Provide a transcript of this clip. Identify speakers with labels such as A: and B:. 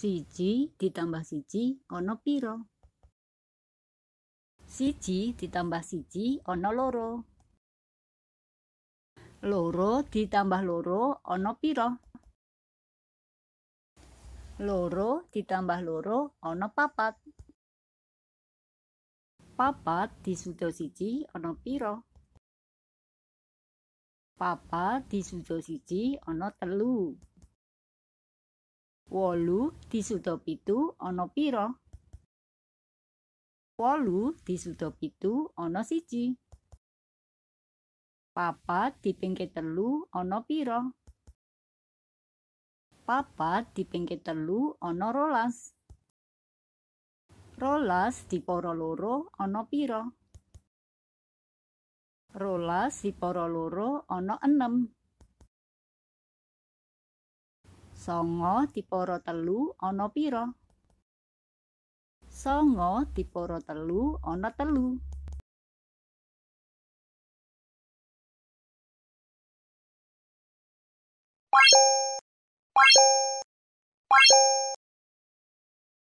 A: siji ditambah siji ono piro siji ditambah siji ono loro loro ditambah loro ono piro loro ditambah loro ono papat papat disudo siji ono piro papat disudo siji ono telu wolu disuda pitu ana pira wolu disuda pitu ana siji papat dipingke telu ana pira papat dipingke telu ana rolas rolas diporo loro ana pira rolas diporo loro ana enem Songo tiporo telu ana pira?
B: Songo tiporo telu ana telu.